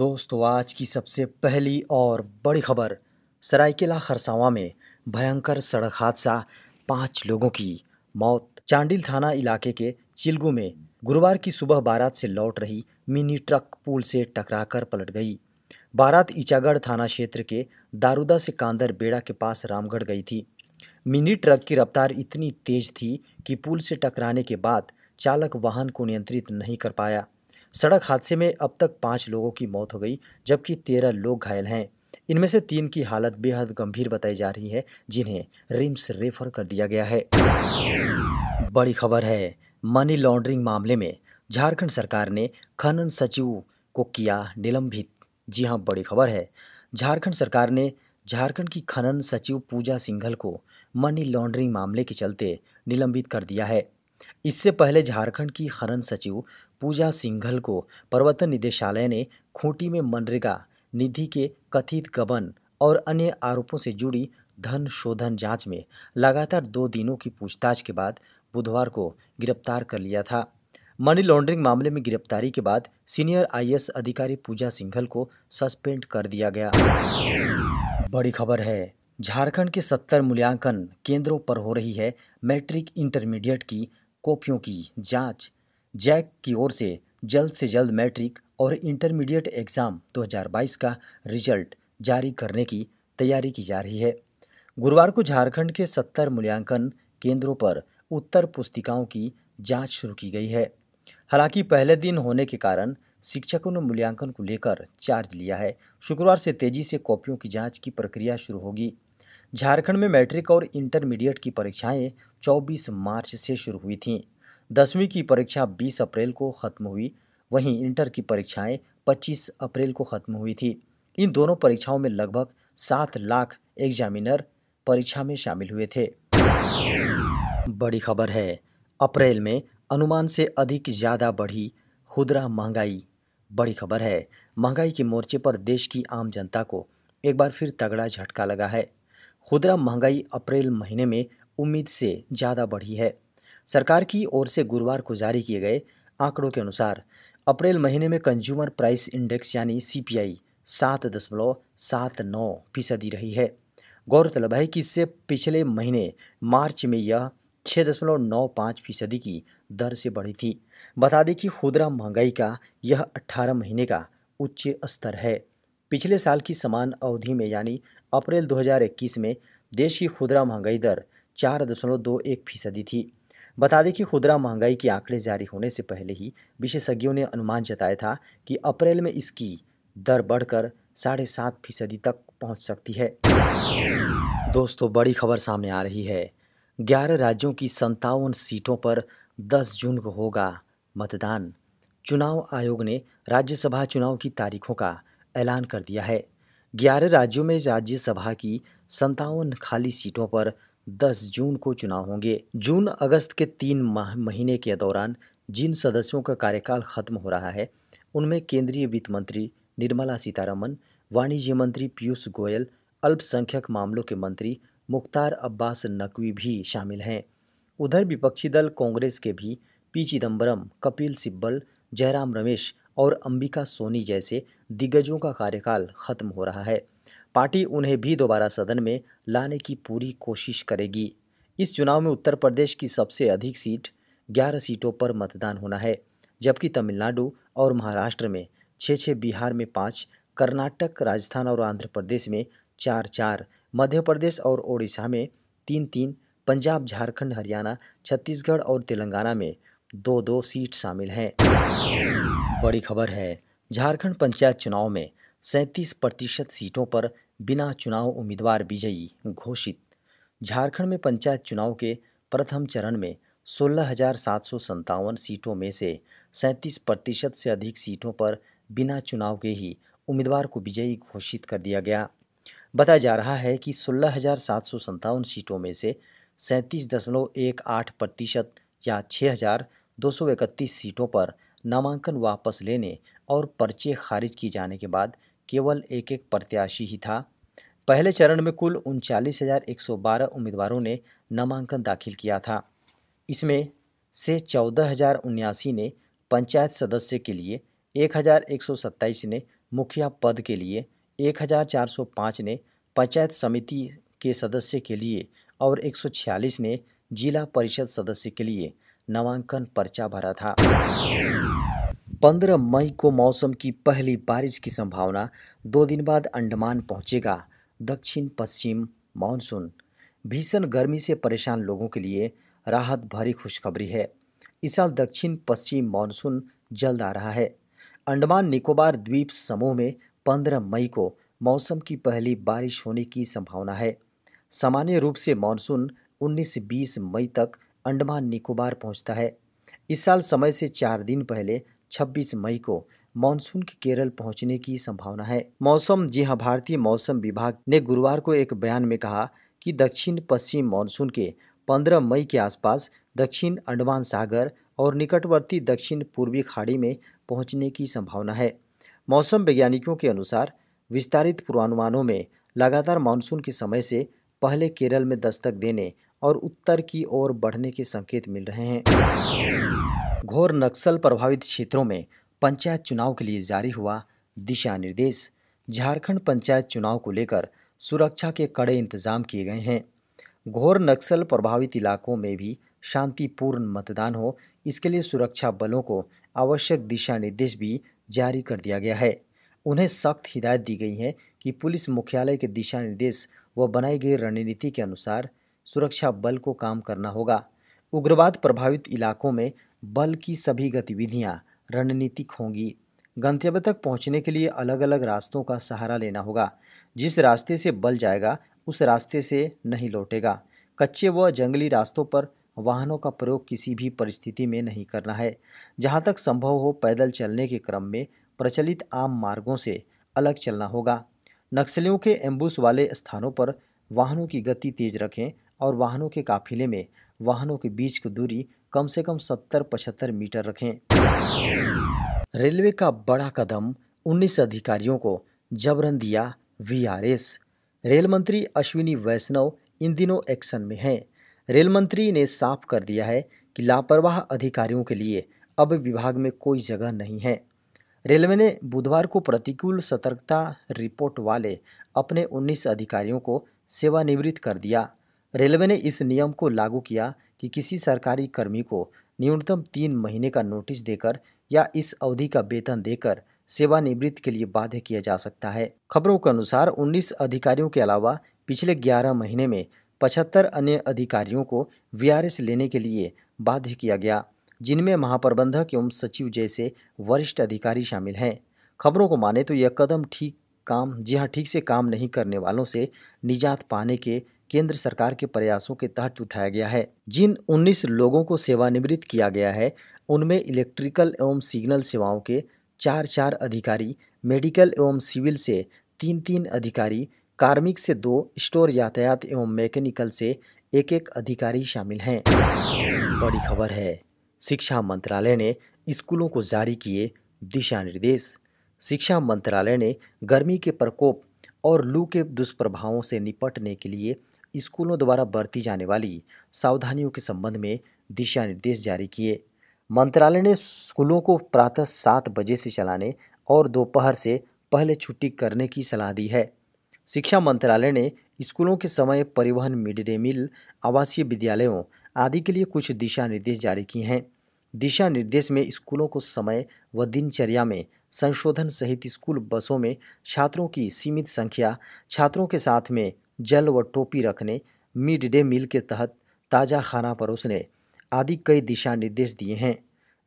दोस्तों आज की सबसे पहली और बड़ी खबर सरायकेला खरसावां में भयंकर सड़क हादसा पाँच लोगों की मौत चांडिल थाना इलाके के चिलगू में गुरुवार की सुबह बारात से लौट रही मिनी ट्रक पुल से टकराकर पलट गई बारात ईचागढ़ थाना क्षेत्र के दारूदा से कांदर बेड़ा के पास रामगढ़ गई थी मिनी ट्रक की रफ्तार इतनी तेज थी कि पुल से टकराने के बाद चालक वाहन को नियंत्रित नहीं कर पाया सड़क हादसे में अब तक पाँच लोगों की मौत हो गई जबकि तेरह लोग घायल हैं इनमें से तीन की हालत बेहद गंभीर बताई जा रही है जिन्हें रिम्स रेफर कर दिया गया है बड़ी खबर है मनी लॉन्ड्रिंग मामले में झारखंड सरकार ने खनन सचिव को किया निलंबित जी हाँ बड़ी खबर है झारखंड सरकार ने झारखंड की खनन सचिव पूजा सिंघल को मनी लॉन्ड्रिंग मामले के चलते निलंबित कर दिया है इससे पहले झारखंड की खनन सचिव पूजा सिंघल को प्रवर्तन निदेशालय ने खूंटी में मनरेगा निधि के कथित गबन और अन्य आरोपों से जुड़ी धन शोधन जांच में लगातार दो दिनों की पूछताछ के बाद बुधवार को गिरफ्तार कर लिया था मनी लॉन्ड्रिंग मामले में गिरफ्तारी के बाद सीनियर आईएएस अधिकारी पूजा सिंघल को सस्पेंड कर दिया गया बड़ी खबर है झारखंड के सत्तर मूल्यांकन केंद्रों पर हो रही है मैट्रिक इंटरमीडिएट की कॉपियों की जांच जैक की ओर से जल्द से जल्द मैट्रिक और इंटरमीडिएट एग्ज़ाम 2022 का रिजल्ट जारी करने की तैयारी की जा रही है गुरुवार को झारखंड के 70 मूल्यांकन केंद्रों पर उत्तर पुस्तिकाओं की जांच शुरू की गई है हालांकि पहले दिन होने के कारण शिक्षकों ने मूल्यांकन को लेकर चार्ज लिया है शुक्रवार से तेजी से कॉपियों की जांच की प्रक्रिया शुरू होगी झारखंड में मैट्रिक और इंटरमीडिएट की परीक्षाएं 24 मार्च से शुरू हुई थीं दसवीं की परीक्षा 20 अप्रैल को ख़त्म हुई वहीं इंटर की परीक्षाएं 25 अप्रैल को ख़त्म हुई थी इन दोनों परीक्षाओं में लगभग सात लाख एग्जामिनर परीक्षा में शामिल हुए थे बड़ी खबर है अप्रैल में अनुमान से अधिक ज़्यादा बढ़ी खुदरा महंगाई बड़ी खबर है महंगाई के मोर्चे पर देश की आम जनता को एक बार फिर तगड़ा झटका लगा है खुदरा महंगाई अप्रैल महीने में उम्मीद से ज़्यादा बढ़ी है सरकार की ओर से गुरुवार को जारी किए गए आंकड़ों के अनुसार अप्रैल महीने में कंज्यूमर प्राइस इंडेक्स यानी सी पी आई सात दशमलव सात नौ फीसदी रही है गौरतलब है कि इससे पिछले महीने मार्च में यह छः दशमलव नौ पाँच फीसदी की दर से बढ़ी थी बता दें कि खुदरा महंगाई का यह अट्ठारह महीने का उच्च स्तर है पिछले साल की समान अवधि में यानी अप्रैल 2021 में देश की खुदरा महंगाई दर चार दशमलव दो एक फीसदी थी बता दें कि खुदरा महंगाई के आंकड़े जारी होने से पहले ही विशेषज्ञों ने अनुमान जताया था कि अप्रैल में इसकी दर बढ़कर साढ़े सात फीसदी तक पहुंच सकती है दोस्तों बड़ी खबर सामने आ रही है ग्यारह राज्यों की संतावन सीटों पर दस जून को होगा मतदान चुनाव आयोग ने राज्यसभा चुनाव की तारीखों का ऐलान कर दिया है ग्यारह राज्यों में राज्यसभा की संतावन खाली सीटों पर 10 जून को चुनाव होंगे जून अगस्त के तीन माह महीने के दौरान जिन सदस्यों का कार्यकाल खत्म हो रहा है उनमें केंद्रीय वित्त मंत्री निर्मला सीतारमन वाणिज्य मंत्री पीयूष गोयल अल्पसंख्यक मामलों के मंत्री मुख्तार अब्बास नकवी भी शामिल हैं उधर विपक्षी दल कांग्रेस के भी पी चिदम्बरम कपिल सिब्बल जयराम रमेश और अंबिका सोनी जैसे दिग्गजों का कार्यकाल खत्म हो रहा है पार्टी उन्हें भी दोबारा सदन में लाने की पूरी कोशिश करेगी इस चुनाव में उत्तर प्रदेश की सबसे अधिक सीट ग्यारह सीटों पर मतदान होना है जबकि तमिलनाडु और महाराष्ट्र में छः छः बिहार में पाँच कर्नाटक राजस्थान और आंध्र प्रदेश में चार चार मध्य प्रदेश और ओडिशा में तीन तीन पंजाब झारखंड हरियाणा छत्तीसगढ़ और तेलंगाना में दो दो सीट शामिल हैं बड़ी खबर है झारखंड पंचायत चुनाव में सैंतीस प्रतिशत सीटों पर बिना चुनाव उम्मीदवार विजयी घोषित झारखंड में पंचायत चुनाव के प्रथम चरण में सोलह सीटों में से सैंतीस प्रतिशत से अधिक सीटों पर बिना चुनाव के ही उम्मीदवार को विजयी घोषित कर दिया गया बताया जा रहा है कि सोलह सीटों में से सैंतीस दशमलव एक आठ प्रतिशत या छः हज़ार दो सौ इकतीस सीटों पर नामांकन वापस लेने और पर्चे खारिज किए जाने के बाद केवल एक एक प्रत्याशी ही था पहले चरण में कुल उनचालीस हज़ार एक सौ बारह उम्मीदवारों ने नामांकन दाखिल किया था इसमें से चौदह हज़ार उन्यासी ने पंचायत सदस्य के लिए एक हज़ार एक सौ सत्ताईस ने मुखिया पद के लिए एक हज़ार चार सौ पाँच ने पंचायत समिति के सदस्य के लिए और एक सौ छियालीस ने जिला परिषद सदस्य के लिए नामांकन पर्चा भरा था पंद्रह मई को मौसम की पहली बारिश की संभावना दो दिन बाद अंडमान पहुंचेगा दक्षिण पश्चिम मानसून भीषण गर्मी से परेशान लोगों के लिए राहत भरी खुशखबरी है इस साल दक्षिण पश्चिम मानसून जल्द आ रहा है अंडमान निकोबार द्वीप समूह में 15 मई को मौसम की पहली बारिश होने की संभावना है सामान्य रूप से मानसून 19-20 मई तक अंडमान निकोबार पहुंचता है इस साल समय से चार दिन पहले 26 मई को मानसून के केरल पहुंचने की संभावना है मौसम जी हाँ भारतीय मौसम विभाग ने गुरुवार को एक बयान में कहा कि दक्षिण पश्चिम मानसून के 15 मई के आसपास दक्षिण अंडमान सागर और निकटवर्ती दक्षिण पूर्वी खाड़ी में पहुंचने की संभावना है मौसम वैज्ञानिकों के अनुसार विस्तारित पूर्वानुमानों में लगातार मानसून के समय से पहले केरल में दस्तक देने और उत्तर की ओर बढ़ने के संकेत मिल रहे हैं घोर नक्सल प्रभावित क्षेत्रों में पंचायत चुनाव के लिए जारी हुआ दिशा निर्देश झारखंड पंचायत चुनाव को लेकर सुरक्षा के कड़े इंतजाम किए गए हैं घोर नक्सल प्रभावित इलाकों में भी शांतिपूर्ण मतदान हो इसके लिए सुरक्षा बलों को आवश्यक दिशा निर्देश भी जारी कर दिया गया है उन्हें सख्त हिदायत दी गई है कि पुलिस मुख्यालय के दिशा निर्देश व बनाई गई रणनीति के अनुसार सुरक्षा बल को काम करना होगा उग्रवाद प्रभावित इलाकों में बल की सभी गतिविधियाँ रणनीतिक होंगी गंतव्य तक पहुँचने के लिए अलग अलग रास्तों का सहारा लेना होगा जिस रास्ते से बल जाएगा उस रास्ते से नहीं लौटेगा कच्चे व जंगली रास्तों पर वाहनों का प्रयोग किसी भी परिस्थिति में नहीं करना है जहाँ तक संभव हो पैदल चलने के क्रम में प्रचलित आम मार्गों से अलग चलना होगा नक्सलियों के एम्बूस वाले स्थानों पर वाहनों की गति तेज रखें और वाहनों के काफिले में वाहनों के बीच की दूरी कम से कम 70-75 मीटर रखें रेलवे का बड़ा कदम 19 अधिकारियों को जबरन दिया वीआरएस रेल मंत्री अश्विनी वैष्णव इन दिनों एक्शन में हैं रेल मंत्री ने साफ कर दिया है कि लापरवाह अधिकारियों के लिए अब विभाग में कोई जगह नहीं है रेलवे ने बुधवार को प्रतिकूल सतर्कता रिपोर्ट वाले अपने 19 अधिकारियों को सेवानिवृत्त कर दिया रेलवे ने इस नियम को लागू किया कि किसी सरकारी कर्मी को न्यूनतम तीन महीने का नोटिस देकर या इस अवधि का वेतन देकर सेवानिवृत्त के लिए बाध्य किया जा सकता है खबरों के अनुसार 19 अधिकारियों के अलावा पिछले 11 महीने में 75 अन्य अधिकारियों को वी लेने के लिए बाध्य किया गया जिनमें महाप्रबंधक एवं सचिव जैसे वरिष्ठ अधिकारी शामिल हैं खबरों को माने तो यह कदम ठीक काम जी हाँ ठीक से काम नहीं करने वालों से निजात पाने के केंद्र सरकार के प्रयासों के तहत उठाया गया है जिन 19 लोगों को सेवानिवृत्त किया गया है उनमें इलेक्ट्रिकल एवं सिग्नल सेवाओं के चार चार अधिकारी मेडिकल एवं सिविल से तीन तीन अधिकारी कार्मिक से दो स्टोर यातायात एवं मैकेनिकल से एक एक अधिकारी शामिल हैं बड़ी खबर है शिक्षा मंत्रालय ने स्कूलों को जारी किए दिशा निर्देश शिक्षा मंत्रालय ने गर्मी के प्रकोप और लू के दुष्प्रभावों से निपटने के लिए स्कूलों द्वारा बरती जाने वाली सावधानियों के संबंध में दिशा निर्देश जारी किए मंत्रालय ने स्कूलों को प्रातः सात बजे से चलाने और दोपहर से पहले छुट्टी करने की सलाह दी है शिक्षा मंत्रालय ने स्कूलों के समय परिवहन मिड डे मील आवासीय विद्यालयों आदि के लिए कुछ दिशा निर्देश जारी किए हैं दिशा निर्देश में स्कूलों को समय व दिनचर्या में संशोधन सहित स्कूल बसों में छात्रों की सीमित संख्या छात्रों के साथ में जल व टोपी रखने मिड डे मील के तहत ताज़ा खाना परोसने आदि कई दिशा निर्देश दिए हैं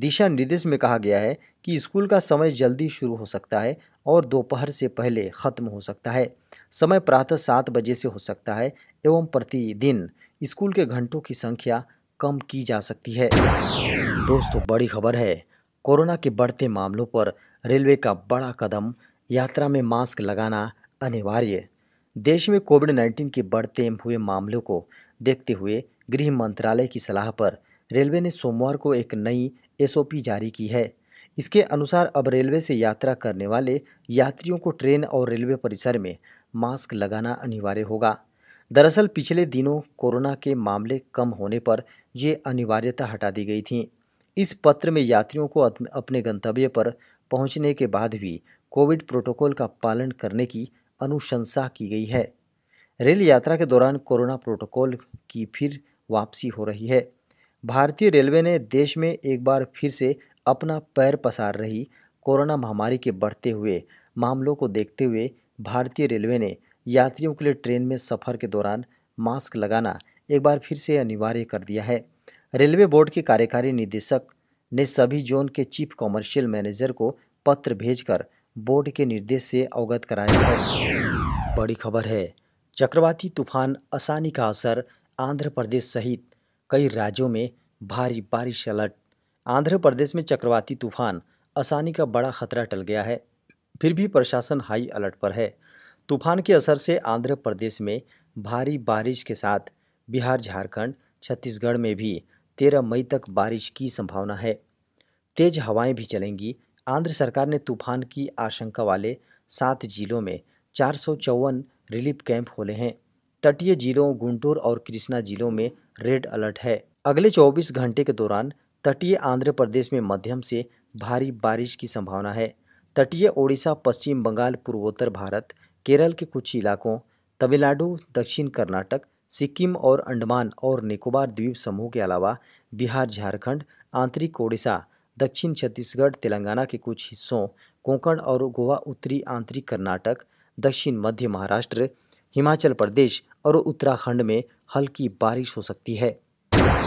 दिशा निर्देश में कहा गया है कि स्कूल का समय जल्दी शुरू हो सकता है और दोपहर से पहले ख़त्म हो सकता है समय प्रातः सात बजे से हो सकता है एवं प्रतिदिन स्कूल के घंटों की संख्या कम की जा सकती है दोस्तों बड़ी खबर है कोरोना के बढ़ते मामलों पर रेलवे का बड़ा कदम यात्रा में मास्क लगाना अनिवार्य देश में कोविड नाइन्टीन के बढ़ते हुए मामलों को देखते हुए गृह मंत्रालय की सलाह पर रेलवे ने सोमवार को एक नई एसओपी जारी की है इसके अनुसार अब रेलवे से यात्रा करने वाले यात्रियों को ट्रेन और रेलवे परिसर में मास्क लगाना अनिवार्य होगा दरअसल पिछले दिनों कोरोना के मामले कम होने पर ये अनिवार्यता हटा दी गई थी इस पत्र में यात्रियों को अपने गंतव्य पर पहुंचने के बाद भी कोविड प्रोटोकॉल का पालन करने की अनुशंसा की गई है रेल यात्रा के दौरान कोरोना प्रोटोकॉल की फिर वापसी हो रही है भारतीय रेलवे ने देश में एक बार फिर से अपना पैर पसार रही कोरोना महामारी के बढ़ते हुए मामलों को देखते हुए भारतीय रेलवे ने यात्रियों के लिए ट्रेन में सफ़र के दौरान मास्क लगाना एक बार फिर से अनिवार्य कर दिया है रेलवे बोर्ड के कार्यकारी निदेशक ने सभी जोन के चीफ कॉमर्शियल मैनेजर को पत्र भेजकर बोर्ड के निर्देश से अवगत कराया है बड़ी खबर है चक्रवाती तूफान आसानी का असर आंध्र प्रदेश सहित कई राज्यों में भारी बारिश अलर्ट आंध्र प्रदेश में चक्रवाती तूफान आसानी का बड़ा खतरा टल गया है फिर भी प्रशासन हाई अलर्ट पर है तूफान के असर से आंध्र प्रदेश में भारी बारिश के साथ बिहार झारखंड छत्तीसगढ़ में भी तेरह मई तक बारिश की संभावना है तेज हवाएं भी चलेंगी आंध्र सरकार ने तूफान की आशंका वाले सात जिलों में चार रिलीफ कैंप खोले हैं तटीय जिलों गुंटूर और कृष्णा जिलों में रेड अलर्ट है अगले 24 घंटे के दौरान तटीय आंध्र प्रदेश में मध्यम से भारी बारिश की संभावना है तटीय ओडिशा पश्चिम बंगाल पूर्वोत्तर भारत केरल के कुछ इलाकों तमिलनाडु दक्षिण कर्नाटक सिक्किम और अंडमान और निकोबार द्वीप समूह के अलावा बिहार झारखंड आंतरिक ओडिशा दक्षिण छत्तीसगढ़ तेलंगाना के कुछ हिस्सों कोंकण और गोवा उत्तरी आंतरिक कर्नाटक दक्षिण मध्य महाराष्ट्र हिमाचल प्रदेश और उत्तराखंड में हल्की बारिश हो सकती है